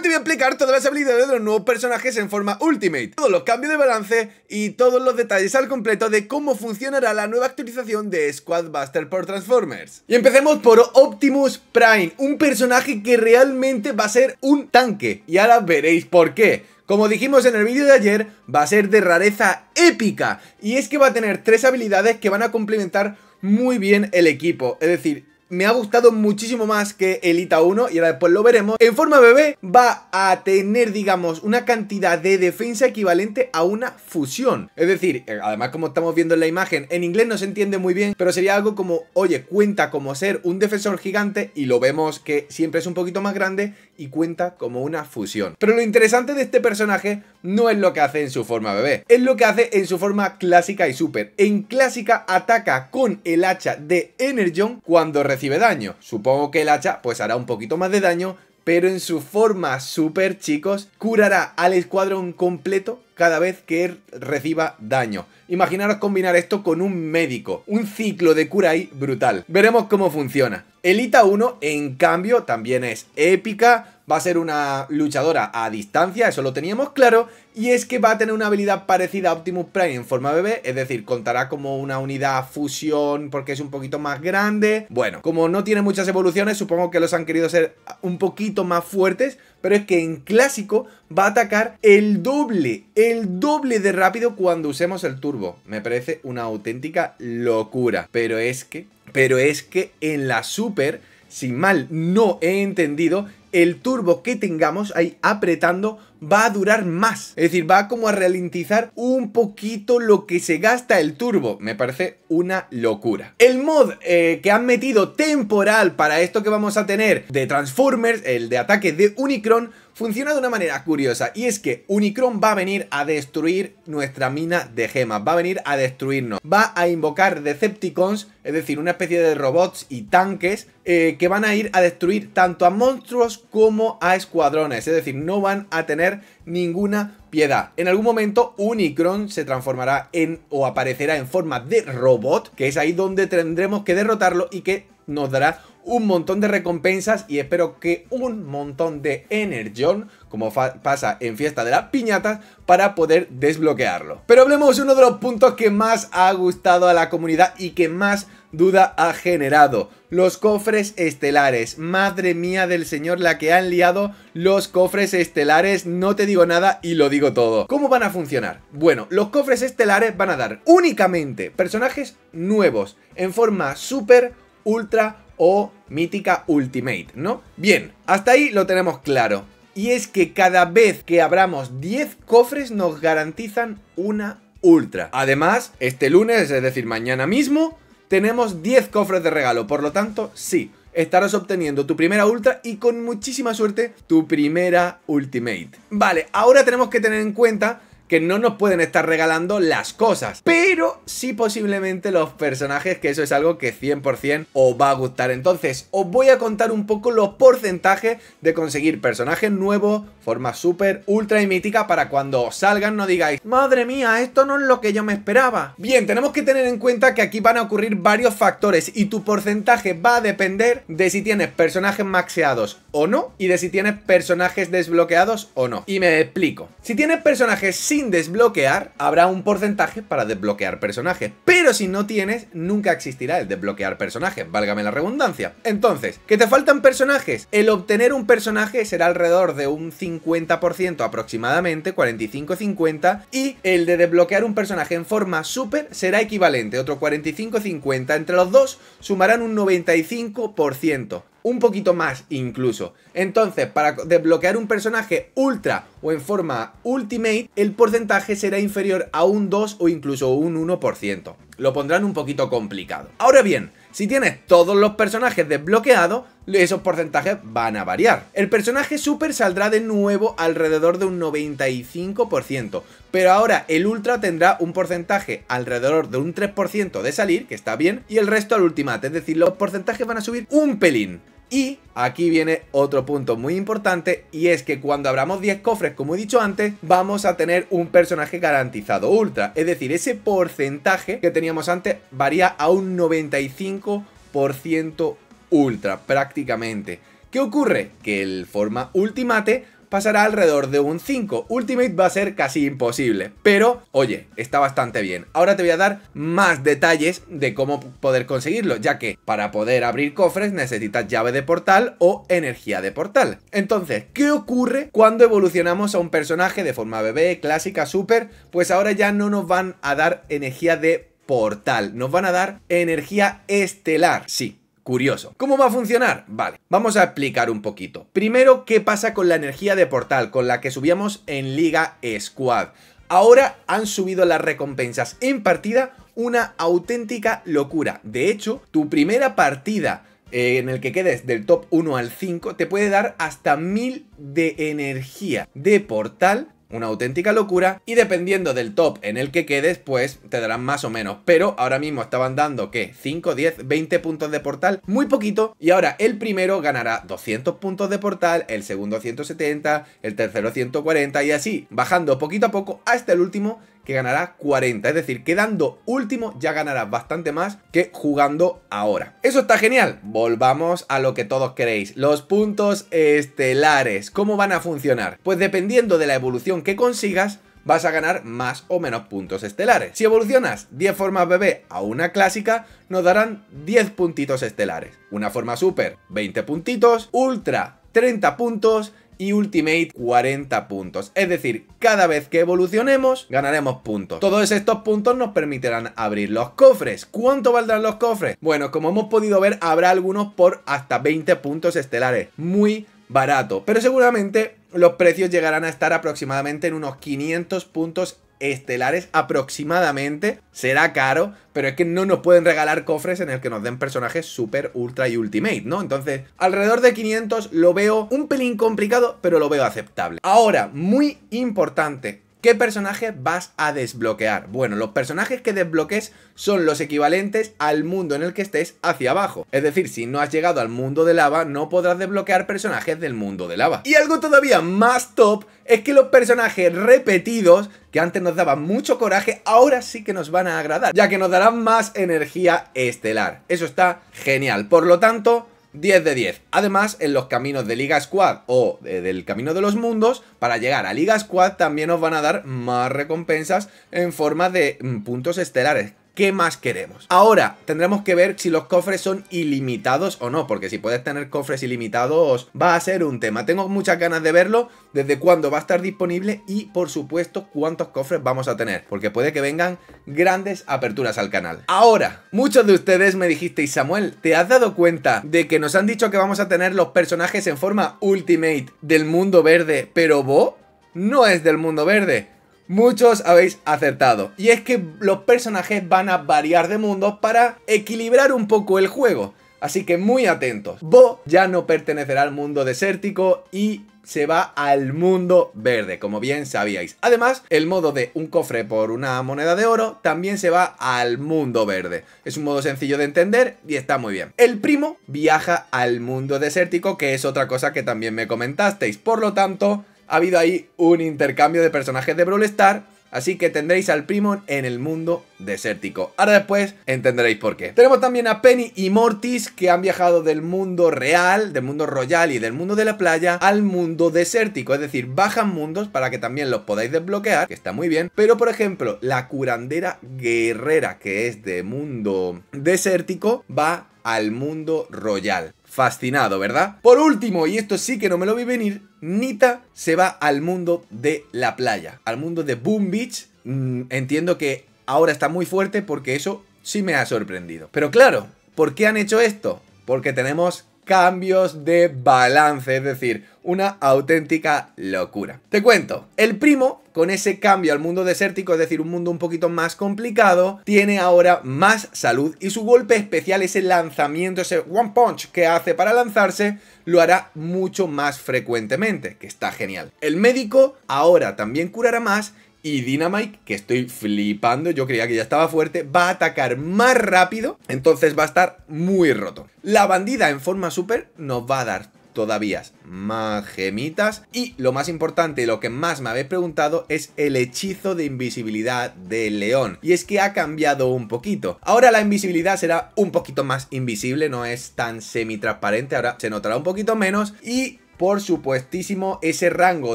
te voy a explicar todas las habilidades de los nuevos personajes en forma Ultimate, todos los cambios de balance y todos los detalles al completo de cómo funcionará la nueva actualización de Squad Buster por Transformers. Y empecemos por Optimus Prime, un personaje que realmente va a ser un tanque, y ahora veréis por qué. Como dijimos en el vídeo de ayer, va a ser de rareza épica, y es que va a tener tres habilidades que van a complementar muy bien el equipo, es decir, me ha gustado muchísimo más que el ITA 1 y ahora después lo veremos. En forma bebé va a tener, digamos, una cantidad de defensa equivalente a una fusión. Es decir, eh, además como estamos viendo en la imagen, en inglés no se entiende muy bien, pero sería algo como, oye, cuenta como ser un defensor gigante y lo vemos que siempre es un poquito más grande y cuenta como una fusión. Pero lo interesante de este personaje no es lo que hace en su forma bebé, es lo que hace en su forma clásica y super. En clásica ataca con el hacha de Energon cuando recibe daño. Supongo que el hacha pues hará un poquito más de daño, pero en su forma super chicos, curará al escuadrón completo cada vez que reciba daño. Imaginaros combinar esto con un médico, un ciclo de cura ahí brutal. Veremos cómo funciona. Elita 1, en cambio, también es épica, va a ser una luchadora a distancia, eso lo teníamos claro, y es que va a tener una habilidad parecida a Optimus Prime en forma bebé, es decir, contará como una unidad fusión porque es un poquito más grande. Bueno, como no tiene muchas evoluciones, supongo que los han querido ser un poquito más fuertes, pero es que en clásico va a atacar el doble, el doble de rápido cuando usemos el turbo. Me parece una auténtica locura, pero es que, pero es que en la super... sin mal no he entendido, el turbo que tengamos ahí apretando va a durar más. Es decir, va como a ralentizar un poquito lo que se gasta el turbo. Me parece una locura. El mod eh, que han metido temporal para esto que vamos a tener de Transformers, el de ataque de Unicron, funciona de una manera curiosa y es que Unicron va a venir a destruir nuestra mina de gemas, va a venir a destruirnos, va a invocar Decepticons, es decir, una especie de robots y tanques eh, que van a ir a destruir tanto a monstruos como a escuadrones, es decir, no van a tener ninguna piedad. En algún momento Unicron se transformará en o aparecerá en forma de robot, que es ahí donde tendremos que derrotarlo y que nos dará un montón de recompensas y espero que un montón de Energon, como pasa en Fiesta de las Piñatas, para poder desbloquearlo. Pero hablemos de uno de los puntos que más ha gustado a la comunidad y que más duda ha generado. Los cofres estelares. Madre mía del señor la que han liado los cofres estelares. No te digo nada y lo digo todo. ¿Cómo van a funcionar? Bueno, los cofres estelares van a dar únicamente personajes nuevos en forma super, ultra o mítica ultimate, ¿no? Bien, hasta ahí lo tenemos claro. Y es que cada vez que abramos 10 cofres nos garantizan una ultra. Además, este lunes, es decir, mañana mismo, tenemos 10 cofres de regalo, por lo tanto, sí, estarás obteniendo tu primera ultra y con muchísima suerte tu primera ultimate. Vale, ahora tenemos que tener en cuenta que no nos pueden estar regalando las cosas, pero sí posiblemente los personajes, que eso es algo que 100% os va a gustar. Entonces, os voy a contar un poco los porcentajes de conseguir personajes nuevos, forma súper, ultra y mítica, para cuando salgan no digáis, madre mía, esto no es lo que yo me esperaba. Bien, tenemos que tener en cuenta que aquí van a ocurrir varios factores y tu porcentaje va a depender de si tienes personajes maxeados o no y de si tienes personajes desbloqueados o no. Y me explico. Si tienes personajes sin sin desbloquear habrá un porcentaje para desbloquear personajes, pero si no tienes, nunca existirá el desbloquear personaje, válgame la redundancia. Entonces, ¿que te faltan personajes? El obtener un personaje será alrededor de un 50% aproximadamente, 45-50, y el de desbloquear un personaje en forma super será equivalente, otro 45-50, entre los dos sumarán un 95% un poquito más incluso. Entonces, para desbloquear un personaje ultra o en forma ultimate, el porcentaje será inferior a un 2 o incluso un 1% lo pondrán un poquito complicado. Ahora bien, si tienes todos los personajes desbloqueados, esos porcentajes van a variar. El personaje super saldrá de nuevo alrededor de un 95%, pero ahora el ultra tendrá un porcentaje alrededor de un 3% de salir, que está bien, y el resto al ultimate, es decir, los porcentajes van a subir un pelín. Y aquí viene otro punto muy importante y es que cuando abramos 10 cofres, como he dicho antes, vamos a tener un personaje garantizado ultra. Es decir, ese porcentaje que teníamos antes varía a un 95% ultra prácticamente. ¿Qué ocurre? Que el forma ultimate pasará alrededor de un 5. Ultimate va a ser casi imposible, pero oye, está bastante bien. Ahora te voy a dar más detalles de cómo poder conseguirlo, ya que para poder abrir cofres necesitas llave de portal o energía de portal. Entonces, ¿qué ocurre cuando evolucionamos a un personaje de forma bebé, clásica, super? Pues ahora ya no nos van a dar energía de portal, nos van a dar energía estelar, sí, curioso. ¿Cómo va a funcionar? Vale, vamos a explicar un poquito. Primero, ¿qué pasa con la energía de portal, con la que subíamos en Liga Squad? Ahora han subido las recompensas en partida, una auténtica locura. De hecho, tu primera partida eh, en el que quedes del top 1 al 5 te puede dar hasta 1000 de energía de portal una auténtica locura y dependiendo del top en el que quedes pues te darán más o menos pero ahora mismo estaban dando que 5, 10, 20 puntos de portal muy poquito y ahora el primero ganará 200 puntos de portal el segundo 170 el tercero 140 y así bajando poquito a poco hasta el último que ganarás 40. Es decir, quedando último ya ganarás bastante más que jugando ahora. Eso está genial. Volvamos a lo que todos queréis. Los puntos estelares. ¿Cómo van a funcionar? Pues dependiendo de la evolución que consigas, vas a ganar más o menos puntos estelares. Si evolucionas 10 formas bebé a una clásica, nos darán 10 puntitos estelares. Una forma super, 20 puntitos. Ultra, 30 puntos y Ultimate 40 puntos. Es decir, cada vez que evolucionemos, ganaremos puntos. Todos estos puntos nos permitirán abrir los cofres. ¿Cuánto valdrán los cofres? Bueno, como hemos podido ver, habrá algunos por hasta 20 puntos estelares. Muy barato. Pero seguramente los precios llegarán a estar aproximadamente en unos 500 puntos estelares aproximadamente. Será caro, pero es que no nos pueden regalar cofres en el que nos den personajes super, ultra y ultimate, ¿no? Entonces, alrededor de 500 lo veo un pelín complicado, pero lo veo aceptable. Ahora, muy importante, ¿Qué personaje vas a desbloquear? Bueno, los personajes que desbloques son los equivalentes al mundo en el que estés hacia abajo. Es decir, si no has llegado al mundo de lava, no podrás desbloquear personajes del mundo de lava. Y algo todavía más top es que los personajes repetidos, que antes nos daban mucho coraje, ahora sí que nos van a agradar, ya que nos darán más energía estelar. Eso está genial. Por lo tanto, 10 de 10. Además, en los caminos de Liga Squad o eh, del Camino de los Mundos, para llegar a Liga Squad también os van a dar más recompensas en forma de mm, puntos estelares, ¿Qué más queremos? Ahora, tendremos que ver si los cofres son ilimitados o no, porque si puedes tener cofres ilimitados va a ser un tema. Tengo muchas ganas de verlo, desde cuándo va a estar disponible y, por supuesto, cuántos cofres vamos a tener, porque puede que vengan grandes aperturas al canal. Ahora, muchos de ustedes me dijisteis, Samuel, ¿te has dado cuenta de que nos han dicho que vamos a tener los personajes en forma Ultimate del mundo verde, pero Bo no es del mundo verde? muchos habéis acertado. Y es que los personajes van a variar de mundo para equilibrar un poco el juego. Así que muy atentos. Bo ya no pertenecerá al mundo desértico y se va al mundo verde, como bien sabíais. Además, el modo de un cofre por una moneda de oro también se va al mundo verde. Es un modo sencillo de entender y está muy bien. El primo viaja al mundo desértico, que es otra cosa que también me comentasteis. Por lo tanto, ha habido ahí un intercambio de personajes de Brawl Star, Así que tendréis al Primon en el mundo desértico. Ahora después entenderéis por qué. Tenemos también a Penny y Mortis que han viajado del mundo real, del mundo royal y del mundo de la playa al mundo desértico. Es decir, bajan mundos para que también los podáis desbloquear, que está muy bien. Pero por ejemplo, la curandera guerrera que es de mundo desértico va al mundo royal fascinado, ¿verdad? Por último, y esto sí que no me lo vi venir, Nita se va al mundo de la playa, al mundo de Boom Beach. Mm, entiendo que ahora está muy fuerte porque eso sí me ha sorprendido. Pero claro, ¿por qué han hecho esto? Porque tenemos cambios de balance, es decir, una auténtica locura. Te cuento, el primo, con ese cambio al mundo desértico, es decir, un mundo un poquito más complicado, tiene ahora más salud y su golpe especial, ese lanzamiento, ese one punch que hace para lanzarse, lo hará mucho más frecuentemente, que está genial. El médico ahora también curará más y Dynamite, que estoy flipando, yo creía que ya estaba fuerte, va a atacar más rápido, entonces va a estar muy roto. La bandida en forma super nos va a dar todavía más gemitas. Y lo más importante, lo que más me habéis preguntado, es el hechizo de invisibilidad del león. Y es que ha cambiado un poquito. Ahora la invisibilidad será un poquito más invisible, no es tan semi-transparente, ahora se notará un poquito menos. Y por supuestísimo ese rango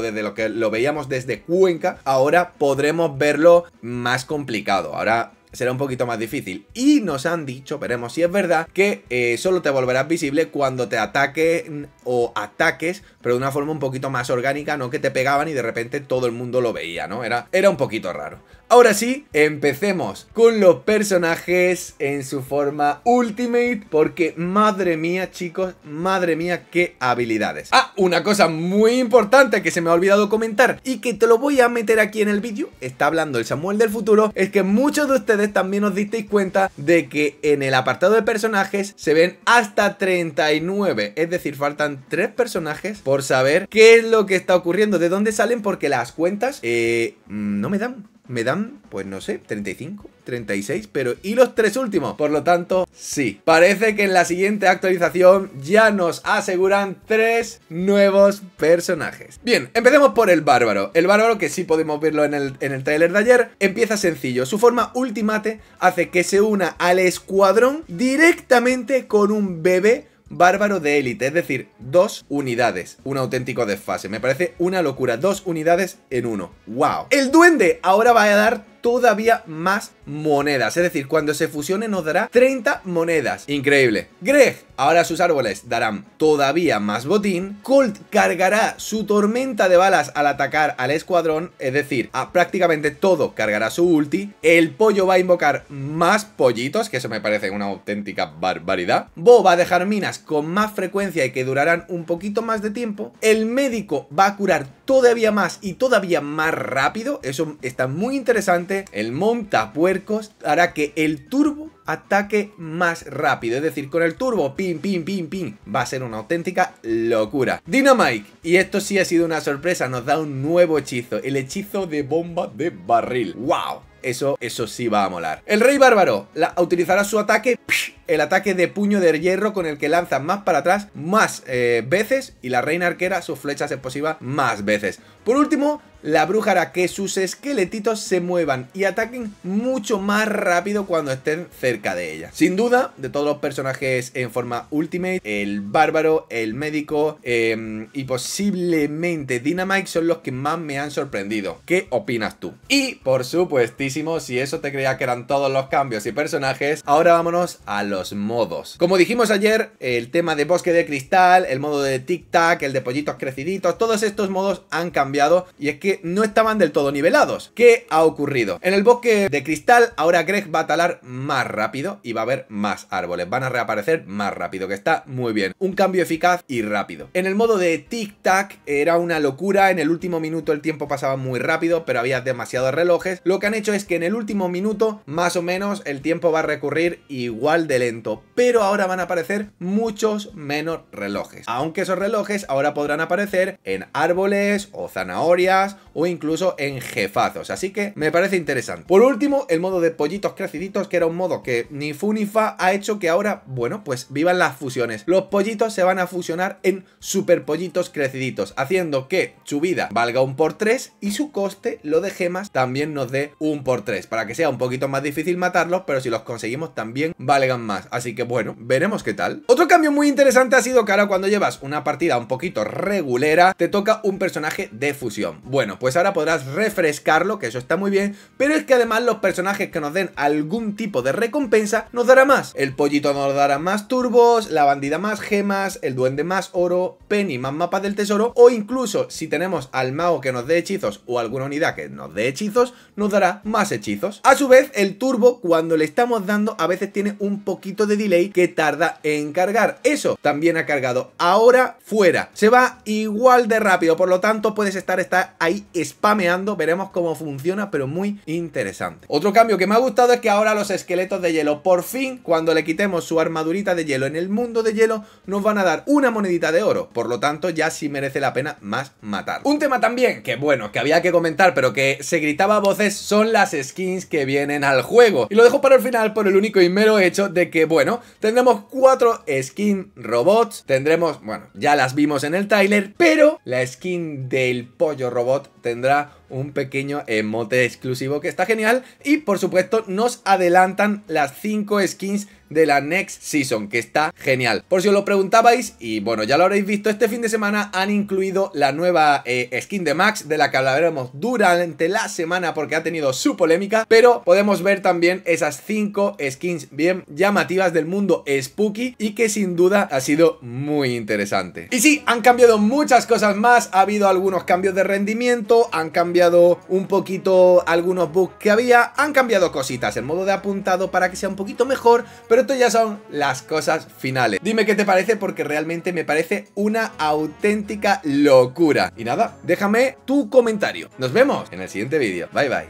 desde lo que lo veíamos desde Cuenca, ahora podremos verlo más complicado. Ahora será un poquito más difícil. Y nos han dicho, veremos si es verdad, que eh, solo te volverás visible cuando te ataquen mm, o ataques, pero de una forma un poquito más orgánica, no que te pegaban y de repente todo el mundo lo veía, ¿no? Era, era un poquito raro. Ahora sí, empecemos con los personajes en su forma Ultimate, porque madre mía chicos, madre mía qué habilidades. Ah, una cosa muy importante que se me ha olvidado comentar y que te lo voy a meter aquí en el vídeo, está hablando el Samuel del futuro, es que muchos de ustedes también os disteis cuenta de que en el apartado de personajes se ven hasta 39, es decir, faltan 3 personajes por saber qué es lo que está ocurriendo, de dónde salen, porque las cuentas eh, no me dan me dan, pues no sé, 35, 36, pero ¿y los tres últimos? Por lo tanto, sí. Parece que en la siguiente actualización ya nos aseguran tres nuevos personajes. Bien, empecemos por el bárbaro. El bárbaro, que sí podemos verlo en el, en el tráiler de ayer, empieza sencillo. Su forma ultimate hace que se una al escuadrón directamente con un bebé bárbaro de élite, es decir, dos unidades. Un auténtico desfase, me parece una locura, dos unidades en uno. ¡Wow! El duende ahora va a dar todavía más monedas. Es decir, cuando se fusione nos dará 30 monedas. Increíble. Greg, ahora sus árboles darán todavía más botín. Colt cargará su tormenta de balas al atacar al escuadrón. Es decir, a prácticamente todo cargará su ulti. El pollo va a invocar más pollitos, que eso me parece una auténtica barbaridad. Bo va a dejar minas con más frecuencia y que durarán un poquito más de tiempo. El médico va a curar todavía más y todavía más rápido. Eso está muy interesante el el montapuercos hará que el turbo ataque más rápido. Es decir, con el turbo, pim, pim, pim, pim. Va a ser una auténtica locura. Dynamite. Y esto sí ha sido una sorpresa. Nos da un nuevo hechizo. El hechizo de bomba de barril. ¡Wow! Eso, eso sí va a molar. El rey bárbaro la, utilizará su ataque, el ataque de puño de hierro con el que lanza más para atrás más eh, veces y la reina arquera sus flechas explosivas más veces. Por último, la bruja hará que sus esqueletitos se muevan y ataquen mucho más rápido cuando estén cerca de ella. Sin duda, de todos los personajes en forma Ultimate, el bárbaro, el médico em, y posiblemente Dynamite son los que más me han sorprendido. ¿Qué opinas tú? Y por supuestísimo, si eso te creía que eran todos los cambios y personajes, ahora vámonos a los modos. Como dijimos ayer, el tema de bosque de cristal, el modo de tic-tac, el de pollitos creciditos, todos estos modos han cambiado y es que no estaban del todo nivelados. ¿Qué ha ocurrido? En el bosque de cristal ahora Greg va a talar más rápido y va a haber más árboles. Van a reaparecer más rápido, que está muy bien. Un cambio eficaz y rápido. En el modo de tic-tac era una locura. En el último minuto el tiempo pasaba muy rápido, pero había demasiados relojes. Lo que han hecho es que en el último minuto, más o menos, el tiempo va a recurrir igual de lento. Pero ahora van a aparecer muchos menos relojes. Aunque esos relojes ahora podrán aparecer en árboles o zanahorias o incluso en jefazos. Así que me parece interesante. Por último, el modo de pollitos creciditos, que era un modo que ni fu ni fa ha hecho que ahora, bueno, pues vivan las fusiones. Los pollitos se van a fusionar en super pollitos creciditos, haciendo que su vida valga un por 3 y su coste, lo de gemas, también nos dé un por 3, para que sea un poquito más difícil matarlos, pero si los conseguimos también valgan más. Así que bueno, veremos qué tal. Otro cambio muy interesante ha sido que ahora cuando llevas una partida un poquito regulera, te toca un personaje de fusión. Bueno, bueno, pues ahora podrás refrescarlo, que eso está muy bien, pero es que además los personajes que nos den algún tipo de recompensa nos dará más. El pollito nos dará más turbos, la bandida más gemas, el duende más oro, Penny más mapas del tesoro, o incluso si tenemos al mago que nos dé hechizos o alguna unidad que nos dé hechizos, nos dará más hechizos. A su vez, el turbo, cuando le estamos dando, a veces tiene un poquito de delay que tarda en cargar. Eso también ha cargado. Ahora, fuera. Se va igual de rápido, por lo tanto puedes estar, estar ahí spameando, veremos cómo funciona, pero muy interesante. Otro cambio que me ha gustado es que ahora los esqueletos de hielo, por fin, cuando le quitemos su armadurita de hielo en el mundo de hielo, nos van a dar una monedita de oro, por lo tanto ya sí merece la pena más matar. Un tema también que bueno, que había que comentar, pero que se gritaba a voces, son las skins que vienen al juego. Y lo dejo para el final por el único y mero hecho de que, bueno, tendremos cuatro skin robots, tendremos, bueno, ya las vimos en el trailer, pero la skin del pollo robot tendrá un pequeño emote exclusivo que está genial. Y por supuesto nos adelantan las 5 skins de la Next Season, que está genial. Por si os lo preguntabais, y bueno, ya lo habréis visto, este fin de semana han incluido la nueva eh, skin de Max, de la que hablaremos durante la semana porque ha tenido su polémica, pero podemos ver también esas 5 skins bien llamativas del mundo Spooky y que sin duda ha sido muy interesante. Y sí, han cambiado muchas cosas más, ha habido algunos cambios de rendimiento, han cambiado un poquito algunos bugs que había, han cambiado cositas, el modo de apuntado para que sea un poquito mejor, pero esto ya son las cosas finales. Dime qué te parece porque realmente me parece una auténtica locura. Y nada, déjame tu comentario. Nos vemos en el siguiente vídeo. Bye bye.